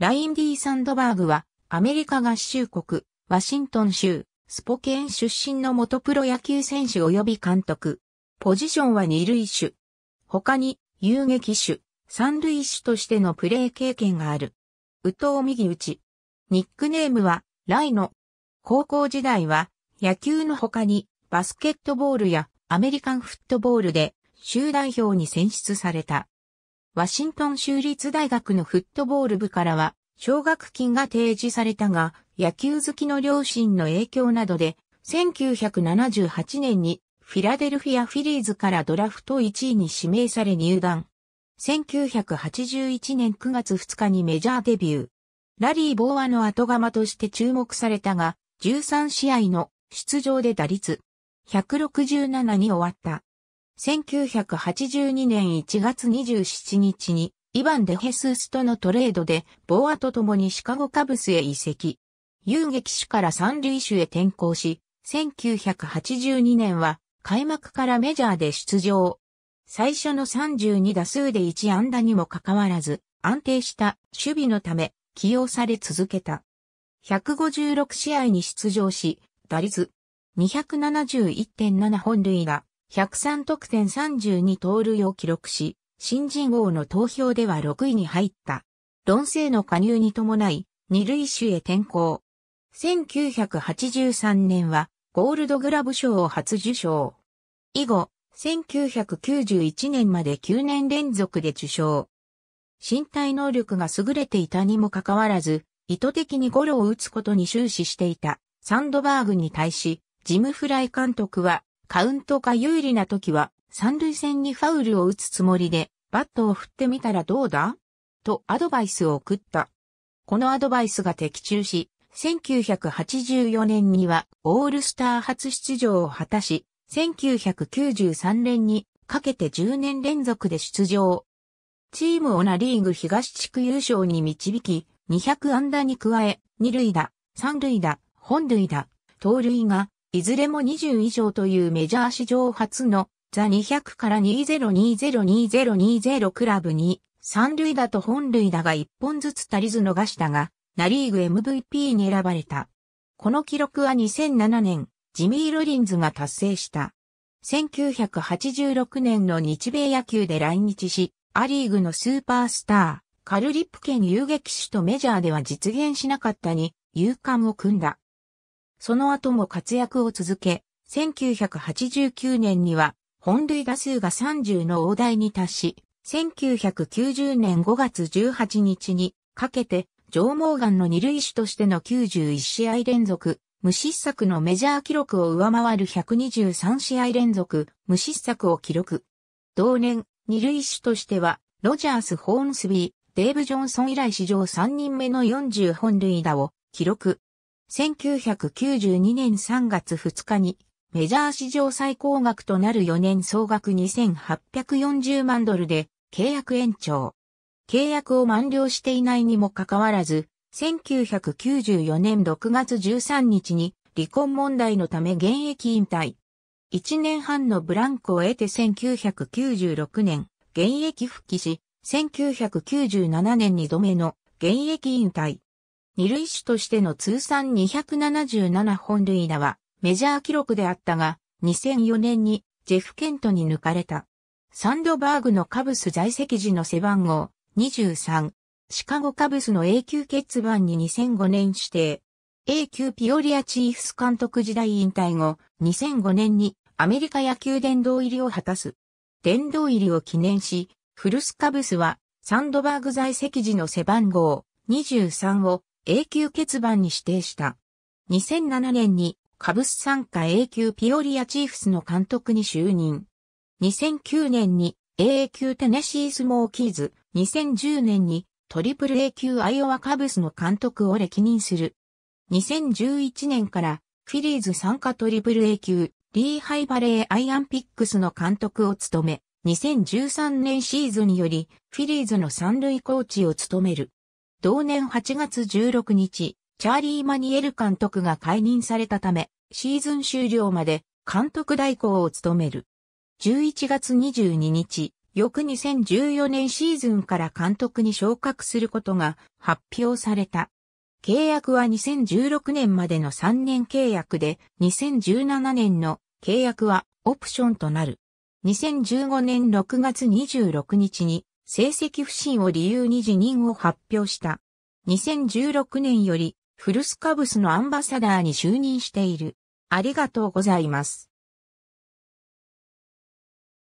ラインディ・サンドバーグは、アメリカ合衆国、ワシントン州、スポケーン出身の元プロ野球選手及び監督。ポジションは二塁手。他に、遊撃手、三塁手としてのプレー経験がある。右藤右打ち。ニックネームは、ライノ。高校時代は、野球の他に、バスケットボールやアメリカンフットボールで、州代表に選出された。ワシントン州立大学のフットボール部からは、奨学金が提示されたが、野球好きの両親の影響などで、1978年にフィラデルフィア・フィリーズからドラフト1位に指名され入団。1981年9月2日にメジャーデビュー。ラリー・ボーアの後釜として注目されたが、13試合の出場で打率167に終わった。1982年1月27日に、イヴァン・デ・ヘスースとのトレードで、ボアと共にシカゴカブスへ移籍。遊撃手から三塁手へ転向し、1982年は開幕からメジャーで出場。最初の32打数で1安打にもかかわらず、安定した守備のため起用され続けた。156試合に出場し、打率271.7本塁打、103得点32盗塁を記録し、新人王の投票では6位に入った。論性の加入に伴い、二塁手へ転向。1983年は、ゴールドグラブ賞を初受賞。以後、1991年まで9年連続で受賞。身体能力が優れていたにもかかわらず、意図的にゴロを打つことに終始していたサンドバーグに対し、ジム・フライ監督はカウントが有利な時は、三塁線にファウルを打つつもりで、バットを振ってみたらどうだとアドバイスを送った。このアドバイスが的中し、1984年にはオールスター初出場を果たし、1993年にかけて10年連続で出場。チームオナリーグ東地区優勝に導き、200安打に加え、2塁打、3塁打、本塁打、盗塁がいずれも20以上というメジャー史上初のザ200から20202020クラブに三塁打と本塁打が一本ずつ足りず逃したが、ナリーグ MVP に選ばれた。この記録は2007年、ジミー・ロリンズが達成した。1986年の日米野球で来日し、アリーグのスーパースター、カルリップ県遊撃手とメジャーでは実現しなかったに、勇敢を組んだ。その後も活躍を続け、1989年には本塁打数が30の大台に達し、1990年5月18日にかけて上毛岩の二塁手としての91試合連続無失策のメジャー記録を上回る123試合連続無失策を記録。同年、二塁手としては、ロジャース・ホーンスビー、デーブ・ジョンソン以来史上3人目の40本塁打を記録。1992年3月2日に、メジャー史上最高額となる4年総額2840万ドルで契約延長。契約を満了していないにもかかわらず、1994年6月13日に離婚問題のため現役引退。1年半のブランクを得て1996年、現役復帰し、1997年2度目の現役引退。二塁手としての通算277本塁打はメジャー記録であったが、2004年にジェフ・ケントに抜かれた。サンドバーグのカブス在籍時の背番号23。シカゴカブスの永久欠番に2005年指定。永久ピオリアチーフス監督時代引退後、2005年にアメリカ野球殿堂入りを果たす。殿堂入りを記念し、フルスカブスはサンドバーグ在籍時の背番号23を永久欠番に指定した。2007年にカブス参加永久ピオリアチーフスの監督に就任。2009年に a 久級テネシースモーキーズ、2010年にトリプル A 級アイオワカブスの監督を歴任する。2011年からフィリーズ参加トリプル A 級リーハイバレーアイアンピックスの監督を務め、2013年シーズンよりフィリーズの三塁コーチを務める。同年8月16日、チャーリー・マニエル監督が解任されたため、シーズン終了まで監督代行を務める。11月22日、翌2014年シーズンから監督に昇格することが発表された。契約は2016年までの3年契約で、2017年の契約はオプションとなる。2015年6月26日に成績不振を理由に辞任を発表した。2016年より、フルスカブスのアンバサダーに就任している。ありがとうございます。